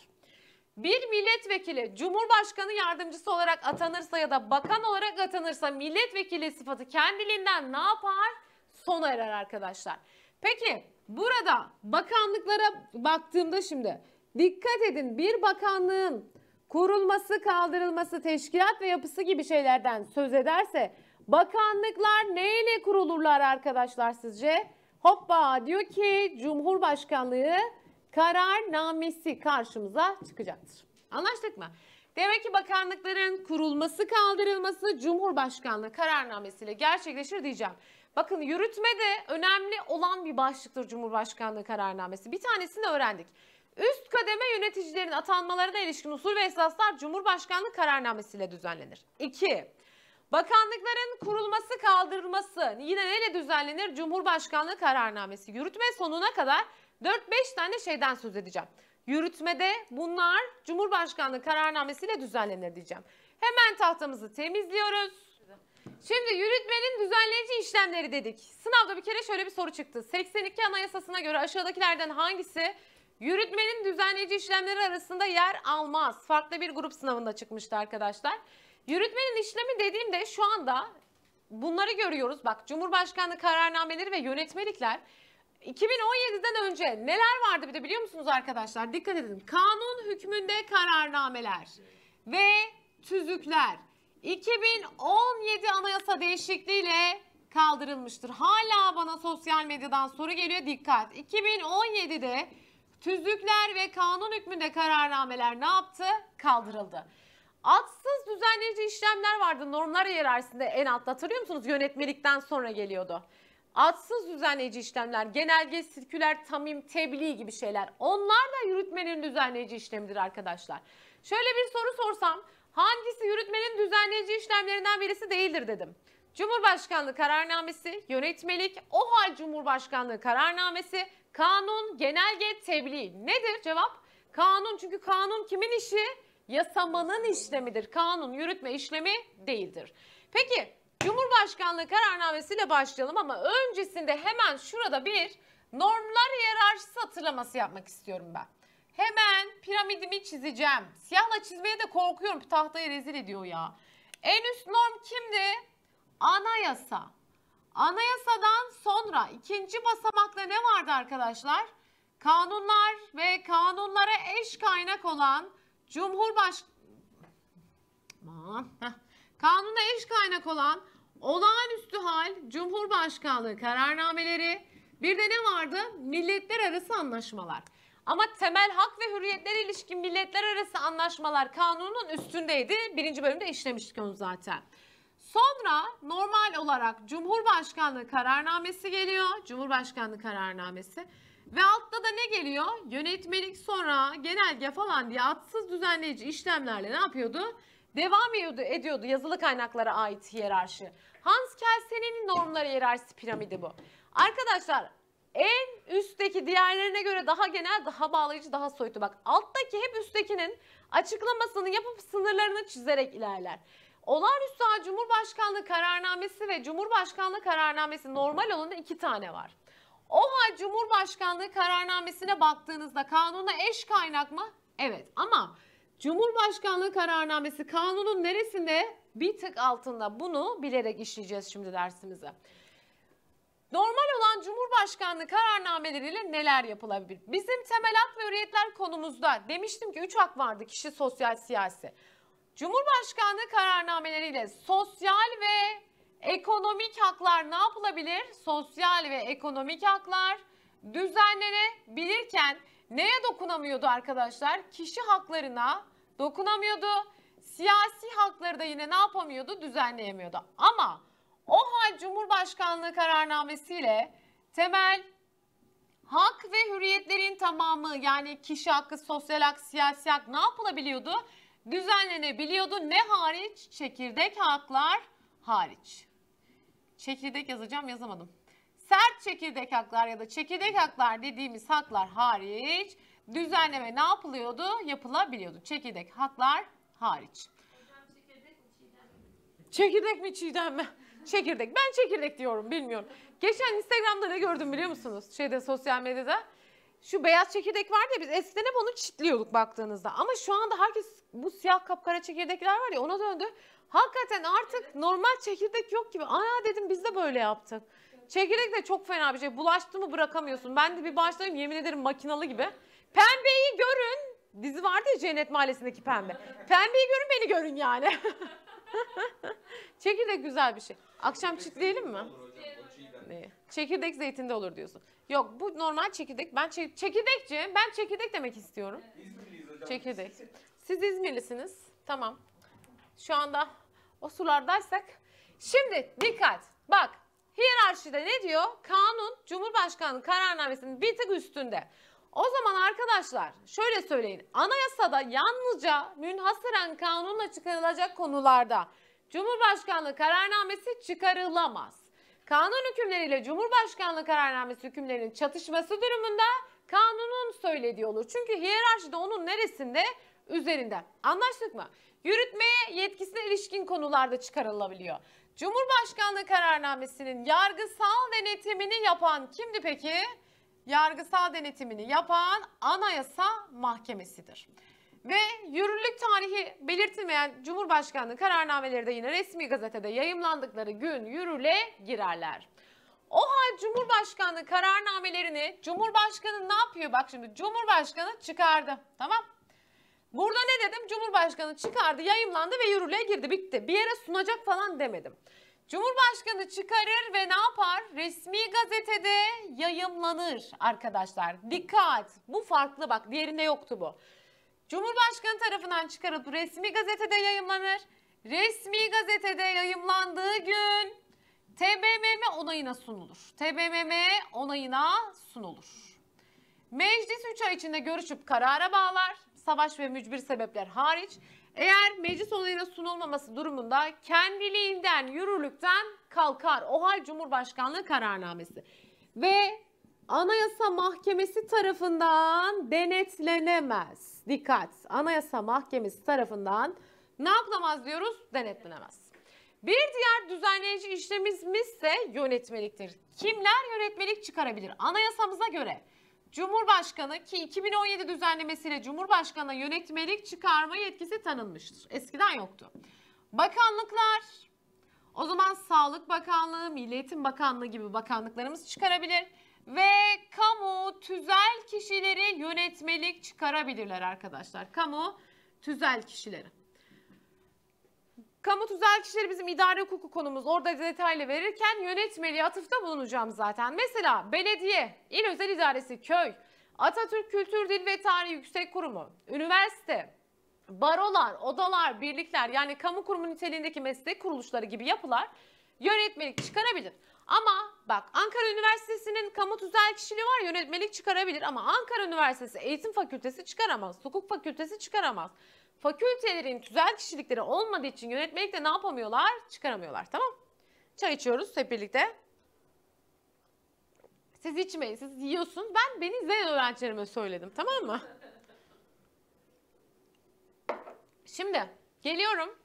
Bir milletvekili Cumhurbaşkanı yardımcısı olarak atanırsa ya da bakan olarak atanırsa milletvekili sıfatı kendiliğinden ne yapar? Sona erer arkadaşlar. Peki Burada bakanlıklara baktığımda şimdi dikkat edin bir bakanlığın kurulması, kaldırılması, teşkilat ve yapısı gibi şeylerden söz ederse bakanlıklar neyle kurulurlar arkadaşlar sizce? Hoppa diyor ki Cumhurbaşkanlığı kararnamesi karşımıza çıkacaktır. Anlaştık mı? Demek ki bakanlıkların kurulması, kaldırılması Cumhurbaşkanlığı kararnamesiyle gerçekleşir diyeceğim. Bakın yürütme de önemli olan bir başlıktır Cumhurbaşkanlığı kararnamesi. Bir tanesini öğrendik. Üst kademe yöneticilerin atanmalarına ilişkin usul ve esaslar Cumhurbaşkanlığı kararnamesiyle düzenlenir. 2. Bakanlıkların kurulması kaldırılması yine neyle düzenlenir? Cumhurbaşkanlığı kararnamesi. Yürütme sonuna kadar 4-5 tane şeyden söz edeceğim. Yürütmede bunlar Cumhurbaşkanlığı kararnamesiyle düzenlenir diyeceğim. Hemen tahtamızı temizliyoruz. Şimdi yürütmenin düzenleyici işlemleri dedik. Sınavda bir kere şöyle bir soru çıktı. 82 Anayasası'na göre aşağıdakilerden hangisi yürütmenin düzenleyici işlemleri arasında yer almaz? Farklı bir grup sınavında çıkmıştı arkadaşlar. Yürütmenin işlemi dediğimde şu anda bunları görüyoruz. Bak Cumhurbaşkanlığı kararnameleri ve yönetmelikler 2017'den önce neler vardı bir de biliyor musunuz arkadaşlar? Dikkat edin. Kanun hükmünde kararnameler ve tüzükler. 2017 anayasa değişikliğiyle kaldırılmıştır. Hala bana sosyal medyadan soru geliyor dikkat. 2017'de tüzükler ve kanun hükmünde kararnameler ne yaptı? Kaldırıldı. Atsız düzenleyici işlemler vardı normlar hiyerarşisinde en altta hatırlıyor musunuz? Yönetmelikten sonra geliyordu. Atsız düzenleyici işlemler, genelge, sirküler, tamim, tebliğ gibi şeyler. Onlar da yürütmenin düzenleyici işlemidir arkadaşlar. Şöyle bir soru sorsam Hangisi yürütmenin düzenleyici işlemlerinden birisi değildir dedim. Cumhurbaşkanlığı kararnamesi, yönetmelik, OHAL Cumhurbaşkanlığı kararnamesi, kanun, genelge, tebliğ nedir? Cevap kanun çünkü kanun kimin işi? Yasamanın işlemidir. Kanun yürütme işlemi değildir. Peki Cumhurbaşkanlığı kararnamesiyle başlayalım ama öncesinde hemen şurada bir normlar hiyerarşisi hatırlaması yapmak istiyorum ben. Hemen piramidimi çizeceğim. Siyahla çizmeye de korkuyorum. Tahtayı rezil ediyor ya. En üst norm kimdi? Anayasa. Anayasadan sonra ikinci basamakta ne vardı arkadaşlar? Kanunlar ve kanunlara eş kaynak olan Cumhurbaş... Aman. Kanuna eş kaynak olan olağanüstü hal Cumhurbaşkanlığı kararnameleri bir de ne vardı? Milletler arası anlaşmalar. Ama temel hak ve hürriyetlere ilişkin milletler arası anlaşmalar kanunun üstündeydi. Birinci bölümde işlemiştik onu zaten. Sonra normal olarak Cumhurbaşkanlığı kararnamesi geliyor. Cumhurbaşkanlığı kararnamesi. Ve altta da ne geliyor? Yönetmelik sonra genelge falan diye atsız düzenleyici işlemlerle ne yapıyordu? Devam ediyordu, ediyordu yazılı kaynaklara ait hiyerarşi. Hans Kelsen'in normları hiyerarşisi piramidi bu. Arkadaşlar en üstteki diğerlerine göre daha genel, daha bağlayıcı, daha soyutu. Bak alttaki hep üsttekinin açıklamasını yapıp sınırlarını çizerek ilerler. Olağanüstü hal Cumhurbaşkanlığı kararnamesi ve Cumhurbaşkanlığı kararnamesi normal olanı iki tane var. O hal Cumhurbaşkanlığı kararnamesine baktığınızda kanuna eş kaynak mı? Evet ama Cumhurbaşkanlığı kararnamesi kanunun neresinde? Bir tık altında bunu bilerek işleyeceğiz şimdi dersimize normal olan Cumhurbaşkanlığı kararnameleriyle neler yapılabilir? Bizim temel hak ve hürriyetler konumuzda demiştim ki 3 hak vardı kişi sosyal siyasi. Cumhurbaşkanlığı kararnameleriyle sosyal ve ekonomik haklar ne yapılabilir? Sosyal ve ekonomik haklar düzenlenebilirken neye dokunamıyordu arkadaşlar? Kişi haklarına dokunamıyordu. Siyasi hakları da yine ne yapamıyordu? Düzenleyemiyordu. Ama Normal Cumhurbaşkanlığı kararnamesiyle temel hak ve hürriyetlerin tamamı yani kişi hakkı, sosyal hak, siyasi hak ne yapılabiliyordu? Düzenlenebiliyordu. Ne hariç? Çekirdek haklar hariç. Çekirdek yazacağım yazamadım. Sert çekirdek haklar ya da çekirdek haklar dediğimiz haklar hariç düzenleme ne yapılıyordu? Yapılabiliyordu. Çekirdek haklar hariç. Çekirdek mi çiğden mi? Çekirdek. Ben çekirdek diyorum bilmiyorum. Geçen Instagram'da ne gördüm biliyor musunuz? Şeyde sosyal medyada. Şu beyaz çekirdek var ya biz eskiden hep onu çitliyorduk baktığınızda. Ama şu anda herkes bu siyah kapkara çekirdekler var ya ona döndü. Hakikaten artık normal çekirdek yok gibi. Ana dedim biz de böyle yaptık. Çekirdek de çok fena bir şey. Bulaştı mı bırakamıyorsun. Ben de bir başlayayım yemin ederim makinalı gibi. Pembeyi görün. Dizi vardı ya Cennet Mahallesi'ndeki pembe. Pembeyi görün beni görün yani. Çekirdek güzel bir şey. Akşam çitleyelim mi? Çekirdek zeytinde olur diyorsun. Yok bu normal çekirdek. Ben çek çekirdekçi. Ben çekirdek demek istiyorum. Çekirdek. Siz İzmirlisiniz. Tamam. Şu anda o sulardaysak. Şimdi dikkat. Bak hiyerarşide ne diyor? Kanun Cumhurbaşkanı kararnamesinin bir tık üstünde. O zaman arkadaşlar şöyle söyleyin. Anayasada yalnızca münhasıran kanunla çıkarılacak konularda Cumhurbaşkanlığı kararnamesi çıkarılamaz. Kanun hükümleriyle Cumhurbaşkanlığı kararnamesi hükümlerinin çatışması durumunda kanunun söylediği olur. Çünkü hiyerarşide onun neresinde? Üzerinde. Anlaştık mı? Yürütmeye yetkisine ilişkin konularda çıkarılabiliyor. Cumhurbaşkanlığı kararnamesinin yargısal denetimini yapan kimdi peki? Peki yargısal denetimini yapan Anayasa Mahkemesi'dir. Ve yürürlük tarihi belirtilmeyen Cumhurbaşkanlığı kararnameleri de yine resmi gazetede yayımlandıkları gün yürürlüğe girerler. O hal Cumhurbaşkanlığı kararnamelerini Cumhurbaşkanı ne yapıyor? Bak şimdi Cumhurbaşkanı çıkardı. Tamam. Burada ne dedim? Cumhurbaşkanı çıkardı, yayımlandı ve yürürlüğe girdi. Bitti. Bir yere sunacak falan demedim. Cumhurbaşkanı çıkarır ve ne yapar? Resmi gazetede yayımlanır arkadaşlar. Dikkat! Bu farklı bak diğerinde yoktu bu. Cumhurbaşkanı tarafından çıkarıp resmi gazetede yayımlanır. Resmi gazetede yayımlandığı gün TBMM onayına sunulur. TBMM onayına sunulur. Meclis 3 ay içinde görüşüp karara bağlar. Savaş ve mücbir sebepler hariç eğer meclis onayına sunulmaması durumunda kendiliğinden yürürlükten kalkar. O hal Cumhurbaşkanlığı kararnamesi. Ve Anayasa Mahkemesi tarafından denetlenemez. Dikkat! Anayasa Mahkemesi tarafından ne yapılamaz diyoruz? Denetlenemez. Bir diğer düzenleyici işlemimiz ise yönetmeliktir. Kimler yönetmelik çıkarabilir? Anayasamıza göre Cumhurbaşkanı ki 2017 düzenlemesiyle Cumhurbaşkanı yönetmelik çıkarma yetkisi tanınmıştır. Eskiden yoktu. Bakanlıklar o zaman Sağlık Bakanlığı, Milli Eğitim Bakanlığı gibi bakanlıklarımız çıkarabilir ve kamu tüzel kişileri yönetmelik çıkarabilirler arkadaşlar. Kamu tüzel kişileri. Kamu tüzel düzelticileri bizim idare hukuku konumuz. Orada detaylı verirken yönetmeliğe atıfta bulunacağım zaten. Mesela belediye, il özel idaresi, köy, Atatürk Kültür Dil ve Tarih Yüksek Kurumu, üniversite, barolar, odalar, birlikler yani kamu kurumu niteliğindeki meslek kuruluşları gibi yapılar yönetmelik çıkarabilir. Ama bak Ankara Üniversitesi'nin kamu tüzel kişiliği var yönetmelik çıkarabilir ama Ankara Üniversitesi Eğitim Fakültesi çıkaramaz, Hukuk Fakültesi çıkaramaz. Fakültelerin güzel kişilikleri olmadığı için yönetmelikte ne yapamıyorlar? Çıkaramıyorlar tamam. Çay içiyoruz hep birlikte. Siz içmeyin, siz yiyorsunuz. Ben beni izleyen öğrencilerime söyledim tamam mı? Şimdi geliyorum.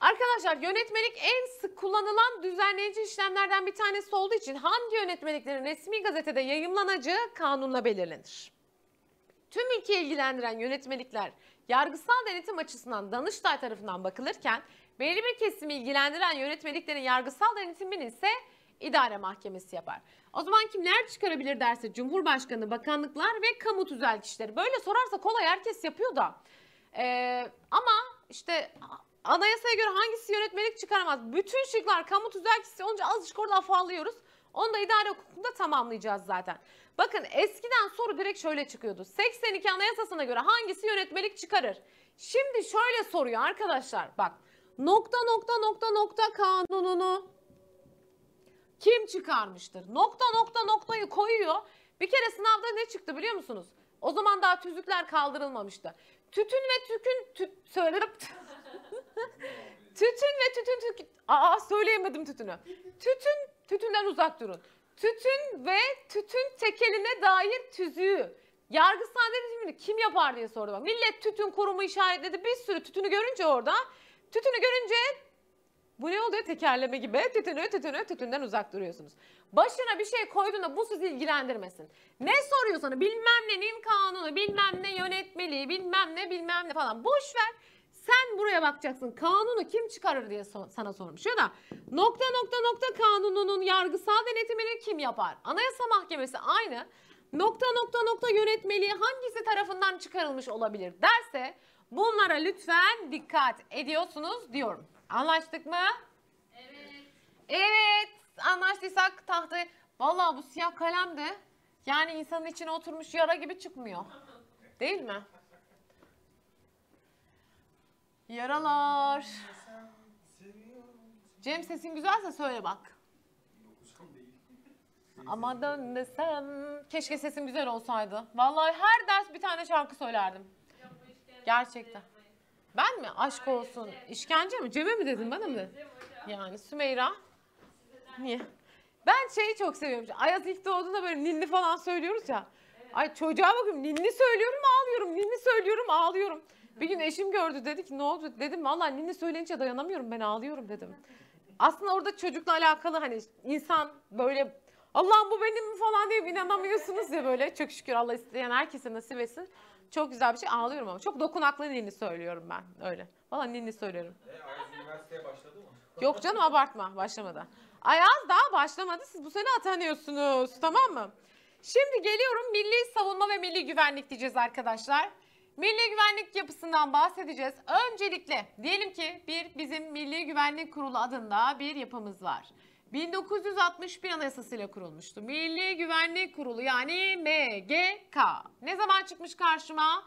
Arkadaşlar yönetmelik en sık kullanılan düzenleyici işlemlerden bir tanesi olduğu için hangi yönetmeliklerin resmi gazetede yayımlanacağı kanunla belirlenir. Tüm ülkeyi ilgilendiren yönetmelikler yargısal denetim açısından Danıştay tarafından bakılırken belirli bir kesimi ilgilendiren yönetmeliklerin yargısal denetimini ise idare mahkemesi yapar. O zaman kimler çıkarabilir derse Cumhurbaşkanı, bakanlıklar ve kamu tüzel kişileri. Böyle sorarsa kolay herkes yapıyor da. Ee, ama işte anayasaya göre hangisi yönetmelik çıkaramaz? Bütün şıklar kamu tüzel kişisi olunca azıcık orada afallıyoruz. Onu da idare hukukunda tamamlayacağız zaten. Bakın eskiden soru direkt şöyle çıkıyordu. 82 Anayasası'na göre hangisi yönetmelik çıkarır? Şimdi şöyle soruyor arkadaşlar. Bak nokta nokta nokta nokta kanununu kim çıkarmıştır? Nokta nokta noktayı koyuyor. Bir kere sınavda ne çıktı biliyor musunuz? O zaman daha tüzükler kaldırılmamıştı. Tütün ve tükün tüt, söylerim. tütün ve tütün tük... Aa söyleyemedim tütünü. Tütün, tütünden uzak durun. Tütün ve tütün tekeline dair tüzüğü. Yargısal dedi kim yapar diye sordu. Millet tütün kurumu işaretledi. Bir sürü tütünü görünce orada. Tütünü görünce bu ne oluyor tekerleme gibi? Tütünü tütünü tütünden uzak duruyorsunuz. Başına bir şey koyduğunda bu sizi ilgilendirmesin. Ne soruyorsanız bilmem nenin kanunu, bilmem ne yönetmeliği, bilmem ne bilmem ne falan boş ver. Sen buraya bakacaksın kanunu kim çıkarır diye so sana sormuş ya da nokta nokta nokta kanununun yargısal denetimini kim yapar? Anayasa Mahkemesi aynı nokta nokta nokta yönetmeliği hangisi tarafından çıkarılmış olabilir derse bunlara lütfen dikkat ediyorsunuz diyorum. Anlaştık mı? Evet. Evet anlaştıysak tahtı. Vallahi bu siyah kalem de yani insanın içine oturmuş yara gibi çıkmıyor. Değil mi? Yaralar. Cem sesin güzelse söyle bak. Ama dön desem. Keşke sesim güzel olsaydı. Vallahi her ders bir tane şarkı söylerdim. Gerçekten. Ben mi? Aşk olsun. İşkence mi? Cem'e mi dedin? bana mı Yani Sümeyra. Niye? Ben şeyi çok seviyorum. Ayaz ilk doğduğunda böyle ninni falan söylüyoruz ya. Ay çocuğa bakıyorum ninni söylüyorum ağlıyorum, ninni söylüyorum ağlıyorum. Bir gün eşim gördü dedi ki ne oldu? Dedim valla anneni söyleyince dayanamıyorum ben ağlıyorum dedim. Aslında orada çocukla alakalı hani insan böyle Allah'ım bu benim falan diye inanamıyorsunuz ya böyle. Çok şükür Allah isteyen herkese nasip etsin. Çok güzel bir şey ağlıyorum ama. Çok dokunaklı ninni söylüyorum ben öyle. Valla ninni söylüyorum. E, Ayaz üniversiteye başladı mı? Yok canım abartma başlamadı. Ayaz daha başlamadı siz bu sene atanıyorsunuz tamam mı? Şimdi geliyorum milli savunma ve milli güvenlik diyeceğiz arkadaşlar. Milli güvenlik yapısından bahsedeceğiz. Öncelikle diyelim ki bir bizim Milli Güvenlik Kurulu adında bir yapımız var. 1961 anayasasıyla kurulmuştu. Milli Güvenlik Kurulu yani MGK. Ne zaman çıkmış karşıma?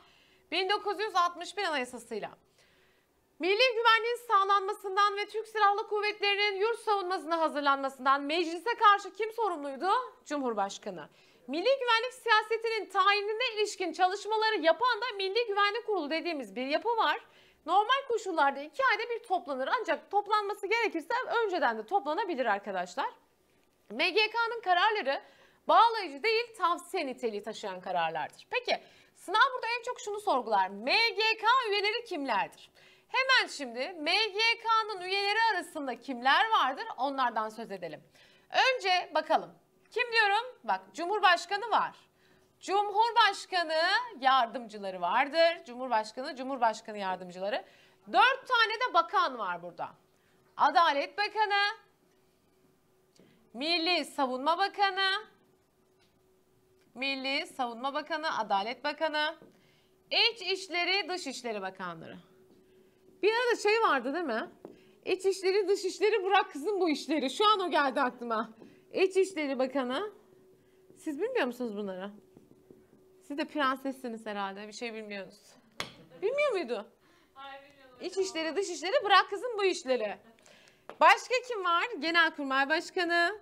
1961 anayasasıyla. Milli güvenliğin sağlanmasından ve Türk Silahlı Kuvvetleri'nin yurt savunmasına hazırlanmasından meclise karşı kim sorumluydu? Cumhurbaşkanı. Milli güvenlik siyasetinin tayinine ilişkin çalışmaları yapan da Milli Güvenlik Kurulu dediğimiz bir yapı var. Normal koşullarda iki ayda bir toplanır ancak toplanması gerekirse önceden de toplanabilir arkadaşlar. MGK'nın kararları bağlayıcı değil tavsiye niteliği taşıyan kararlardır. Peki sınav burada en çok şunu sorgular. MGK üyeleri kimlerdir? Hemen şimdi MGK'nın üyeleri arasında kimler vardır onlardan söz edelim. Önce bakalım kim diyorum? Bak Cumhurbaşkanı var. Cumhurbaşkanı yardımcıları vardır. Cumhurbaşkanı, Cumhurbaşkanı yardımcıları. Dört tane de bakan var burada. Adalet Bakanı, Milli Savunma Bakanı, Milli Savunma Bakanı, Adalet Bakanı, İç İşleri, Dışişleri Bakanları. Bir arada şey vardı değil mi? İç İşleri, Dışişleri bırak kızım bu işleri. Şu an o geldi aklıma. İçişleri Bakanı. Siz bilmiyor musunuz bunları? Siz de prensessiniz herhalde. Bir şey bilmiyorsunuz. Bilmiyor muydu? Hayır bilmiyordum. İç işleri dış işleri bırak kızım bu işleri. Başka kim var? Genelkurmay Başkanı.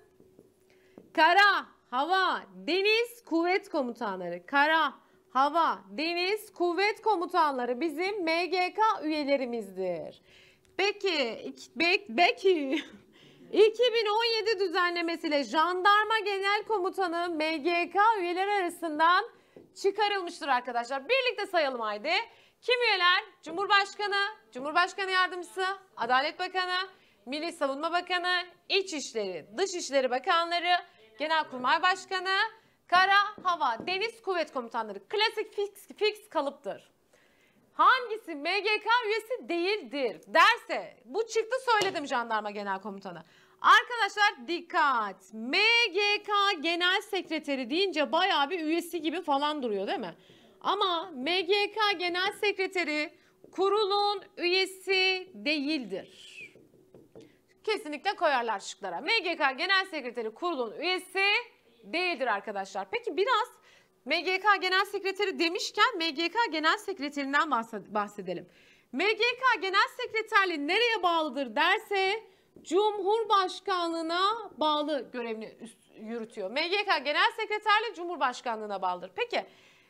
Kara, Hava, Deniz Kuvvet Komutanları. Kara, Hava, Deniz Kuvvet Komutanları bizim MGK üyelerimizdir. Peki, Bek, Beki, 2017 düzenlemesiyle Jandarma Genel Komutanı MGK üyeleri arasından çıkarılmıştır arkadaşlar. Birlikte sayalım haydi. Kim üyeler? Cumhurbaşkanı, Cumhurbaşkanı Yardımcısı, Adalet Bakanı, Milli Savunma Bakanı, İçişleri, Dışişleri Bakanları, Genelkurmay Başkanı, Kara, Hava, Deniz Kuvvet Komutanları. Klasik fix, fix kalıptır hangisi MGK üyesi değildir derse bu çıktı söyledim jandarma genel komutanı. Arkadaşlar dikkat MGK genel sekreteri deyince bayağı bir üyesi gibi falan duruyor değil mi? Ama MGK genel sekreteri kurulun üyesi değildir. Kesinlikle koyarlar şıklara. MGK genel sekreteri kurulun üyesi değildir arkadaşlar. Peki biraz MGK Genel Sekreteri demişken MGK Genel Sekreterinden bahsedelim. MGK Genel Sekreterliği nereye bağlıdır derse Cumhurbaşkanlığına bağlı görevini yürütüyor. MGK Genel Sekreterliği Cumhurbaşkanlığına bağlıdır. Peki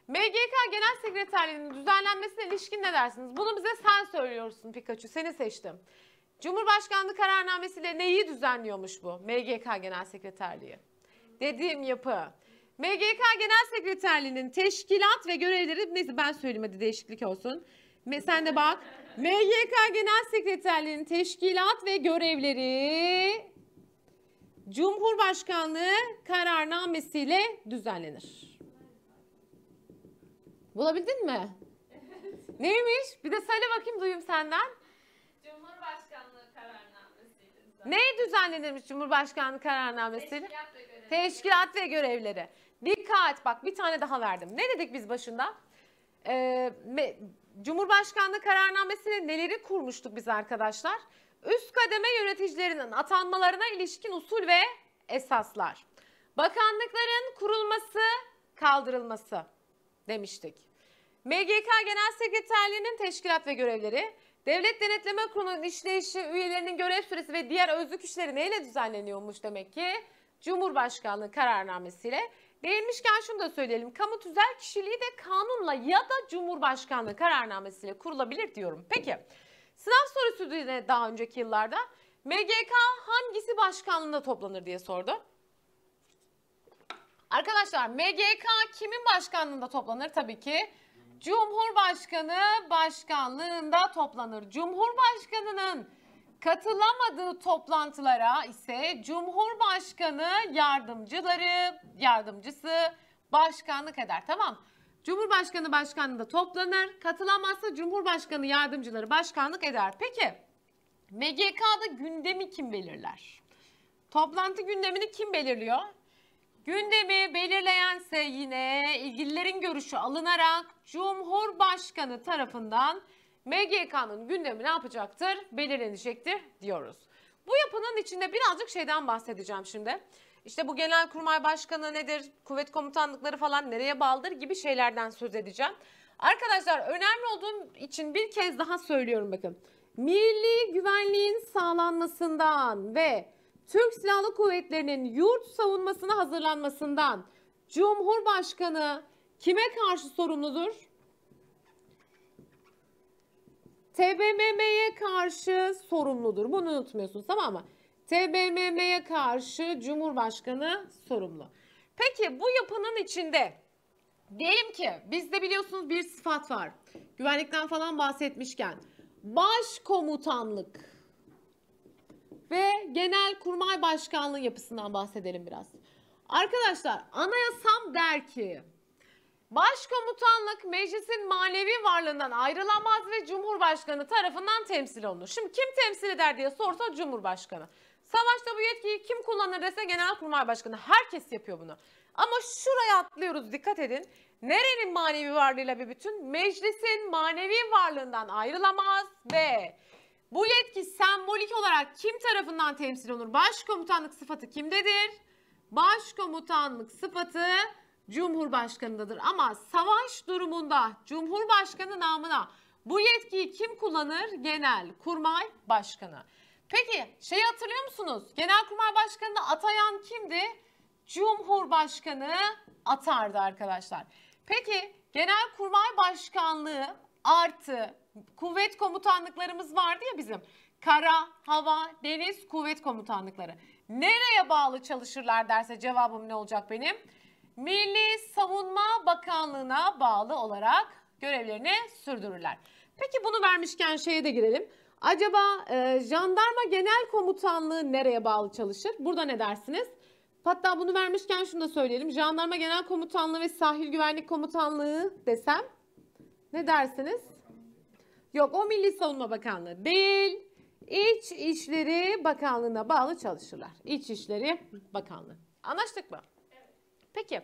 MGK Genel Sekreterliğinin düzenlenmesine ilişkin ne dersiniz? Bunu bize sen söylüyorsun Pikachu. Seni seçtim. Cumhurbaşkanlığı kararnamesiyle neyi düzenliyormuş bu MGK Genel Sekreterliği? Dediğim yapı. MGK Genel Sekreterliğinin teşkilat ve görevleri neyse ben söyleyeyim değişiklik olsun. sen de bak. MGK Genel Sekreterliğinin teşkilat ve görevleri Cumhurbaşkanlığı kararnamesiyle düzenlenir. Bulabildin mi? Neymiş? Bir de söyle bakayım duyayım senden. Cumhurbaşkanlığı kararnamesiyle. Ne düzenlenirmiş Cumhurbaşkanlığı kararnamesiyle? Teşkilat ve görevleri. Teşkilat ve görevleri. Dikkat bak bir tane daha verdim. Ne dedik biz başında? Ee, Cumhurbaşkanlığı kararnamesine neleri kurmuştuk biz arkadaşlar? Üst kademe yöneticilerinin atanmalarına ilişkin usul ve esaslar. Bakanlıkların kurulması, kaldırılması demiştik. MGK Genel Sekreterliğinin teşkilat ve görevleri, Devlet Denetleme Kurulu'nun işleyişi, üyelerinin görev süresi ve diğer özlük işleri neyle düzenleniyormuş demek ki? Cumhurbaşkanlığı kararnamesiyle Değinmişken şunu da söyleyelim. Kamu tüzel kişiliği de kanunla ya da Cumhurbaşkanlığı kararnamesiyle kurulabilir diyorum. Peki sınav sorusu yine daha önceki yıllarda MGK hangisi başkanlığında toplanır diye sordu. Arkadaşlar MGK kimin başkanlığında toplanır? Tabii ki Cumhurbaşkanı başkanlığında toplanır. Cumhurbaşkanının Katılamadığı toplantılara ise Cumhurbaşkanı yardımcıları, yardımcısı başkanlık eder. Tamam. Cumhurbaşkanı başkanlığında toplanır. Katılamazsa Cumhurbaşkanı yardımcıları başkanlık eder. Peki MGK'da gündemi kim belirler? Toplantı gündemini kim belirliyor? Gündemi belirleyense yine ilgililerin görüşü alınarak Cumhurbaşkanı tarafından MGK'nın gündemi ne yapacaktır? Belirlenecektir diyoruz. Bu yapının içinde birazcık şeyden bahsedeceğim şimdi. İşte bu genel kurmay başkanı nedir, kuvvet komutanlıkları falan nereye bağlıdır gibi şeylerden söz edeceğim. Arkadaşlar önemli olduğum için bir kez daha söylüyorum bakın. Milli güvenliğin sağlanmasından ve Türk Silahlı Kuvvetleri'nin yurt savunmasına hazırlanmasından Cumhurbaşkanı kime karşı sorumludur? TBMM'ye karşı sorumludur. Bunu unutmuyorsunuz tamam mı? TBMM'ye karşı Cumhurbaşkanı sorumlu. Peki bu yapının içinde diyelim ki bizde biliyorsunuz bir sıfat var. Güvenlikten falan bahsetmişken başkomutanlık ve genel kurmay başkanlığı yapısından bahsedelim biraz. Arkadaşlar anayasam der ki Başkomutanlık meclisin manevi varlığından ayrılamaz ve Cumhurbaşkanı tarafından temsil olunur. Şimdi kim temsil eder diye sorsa Cumhurbaşkanı. Savaşta bu yetkiyi kim kullanır dese Genelkurmay Başkanı. Herkes yapıyor bunu. Ama şuraya atlıyoruz dikkat edin. Nerenin manevi varlığıyla bir bütün? Meclisin manevi varlığından ayrılamaz ve bu yetki sembolik olarak kim tarafından temsil olur? Başkomutanlık sıfatı kimdedir? Başkomutanlık sıfatı Cumhurbaşkanı'ndadır. Ama savaş durumunda Cumhurbaşkanı namına bu yetkiyi kim kullanır? Genel Kurmay Başkanı. Peki şeyi hatırlıyor musunuz? Genel Kurmay Başkanı'nı atayan kimdi? Cumhurbaşkanı atardı arkadaşlar. Peki Genel Kurmay Başkanlığı artı kuvvet komutanlıklarımız vardı ya bizim. Kara, hava, deniz kuvvet komutanlıkları. Nereye bağlı çalışırlar derse cevabım ne olacak benim? Milli Savunma Bakanlığı'na bağlı olarak görevlerini sürdürürler. Peki bunu vermişken şeye de girelim. Acaba e, Jandarma Genel Komutanlığı nereye bağlı çalışır? Burada ne dersiniz? Hatta bunu vermişken şunu da söyleyelim. Jandarma Genel Komutanlığı ve Sahil Güvenlik Komutanlığı desem ne dersiniz? Yok o Milli Savunma Bakanlığı değil. İç İşleri Bakanlığı'na bağlı çalışırlar. İç İşleri Bakanlığı. Anlaştık mı? Peki.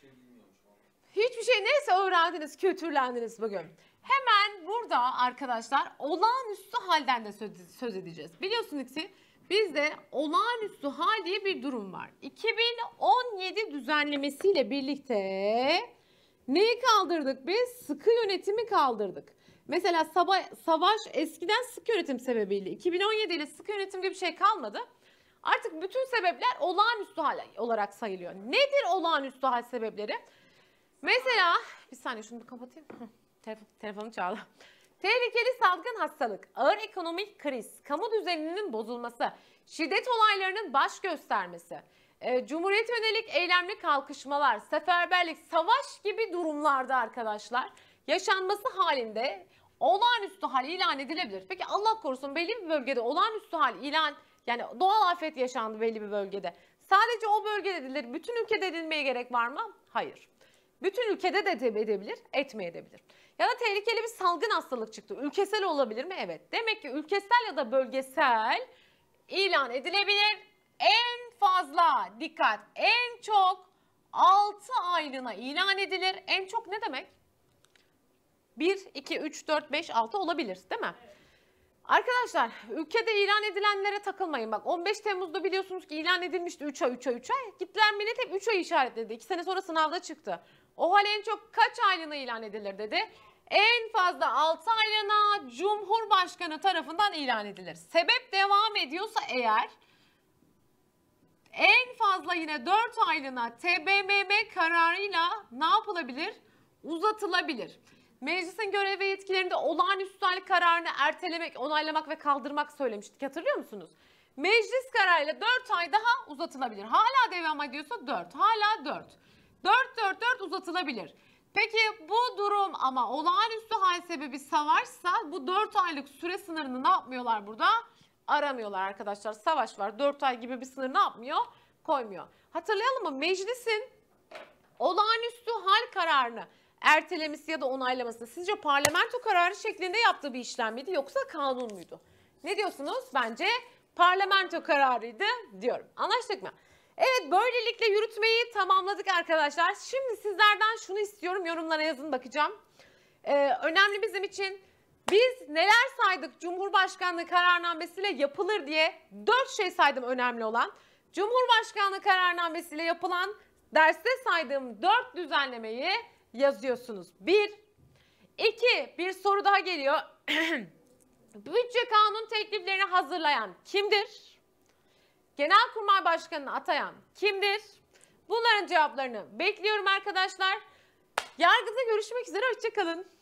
Şey Hiçbir şey neyse öğrendiniz, kültürlendiniz bugün. Hemen burada arkadaşlar olağanüstü halden de söz, söz edeceğiz. Biliyorsunuz ki bizde olağanüstü hal diye bir durum var. 2017 düzenlemesiyle birlikte neyi kaldırdık biz? Sıkı yönetimi kaldırdık. Mesela savaş eskiden sıkı yönetim sebebiyle 2017 ile sıkı yönetim gibi bir şey kalmadı. Artık bütün sebepler olağanüstü hal olarak sayılıyor. Nedir olağanüstü hal sebepleri? Mesela bir saniye şunu bir kapatayım. Telefon, telefonum çaldı. Tehlikeli salgın hastalık, ağır ekonomik kriz, kamu düzeninin bozulması, şiddet olaylarının baş göstermesi, e, Cumhuriyet yönelik eylemli kalkışmalar, seferberlik, savaş gibi durumlarda arkadaşlar yaşanması halinde olağanüstü hal ilan edilebilir. Peki Allah korusun belli bir bölgede olağanüstü hal ilan yani doğal afet yaşandı belli bir bölgede. Sadece o bölgede edilir. Bütün ülkede edilmeye gerek var mı? Hayır. Bütün ülkede de edebilir, etmeye edebilir. Ya da tehlikeli bir salgın hastalık çıktı. Ülkesel olabilir mi? Evet. Demek ki ülkesel ya da bölgesel ilan edilebilir. En fazla dikkat, en çok 6 aylığına ilan edilir. En çok ne demek? 1, 2, 3, 4, 5, 6 olabilir değil mi? Evet. Arkadaşlar ülkede ilan edilenlere takılmayın. Bak 15 Temmuz'da biliyorsunuz ki ilan edilmişti 3 ay 3 ay 3 ay. Gittiler millet hep 3 ay işaretledi. 2 sene sonra sınavda çıktı. O hal en çok kaç aylığına ilan edilir dedi. En fazla 6 aylığına Cumhurbaşkanı tarafından ilan edilir. Sebep devam ediyorsa eğer en fazla yine 4 aylığına TBMM kararıyla ne yapılabilir? Uzatılabilir meclisin görev ve yetkilerinde olağanüstü hal kararını ertelemek, onaylamak ve kaldırmak söylemiştik. Hatırlıyor musunuz? Meclis kararıyla 4 ay daha uzatılabilir. Hala devam ediyorsa 4. Hala 4. 4 4 4 uzatılabilir. Peki bu durum ama olağanüstü hal sebebi savaşsa bu 4 aylık süre sınırını ne yapmıyorlar burada? Aramıyorlar arkadaşlar. Savaş var. 4 ay gibi bir sınır ne yapmıyor? Koymuyor. Hatırlayalım mı? Meclisin olağanüstü hal kararını ertelemesi ya da onaylaması sizce parlamento kararı şeklinde yaptığı bir işlem miydi yoksa kanun muydu? Ne diyorsunuz? Bence parlamento kararıydı diyorum. Anlaştık mı? Evet böylelikle yürütmeyi tamamladık arkadaşlar. Şimdi sizlerden şunu istiyorum yorumlara yazın bakacağım. Ee, önemli bizim için biz neler saydık Cumhurbaşkanlığı kararnamesiyle yapılır diye 4 şey saydım önemli olan. Cumhurbaşkanlığı kararnamesiyle yapılan derste saydığım 4 düzenlemeyi yazıyorsunuz. Bir. iki Bir soru daha geliyor. Bütçe kanun tekliflerini hazırlayan kimdir? Genelkurmay Başkanı'nı atayan kimdir? Bunların cevaplarını bekliyorum arkadaşlar. Yargıda görüşmek üzere, hoşçakalın.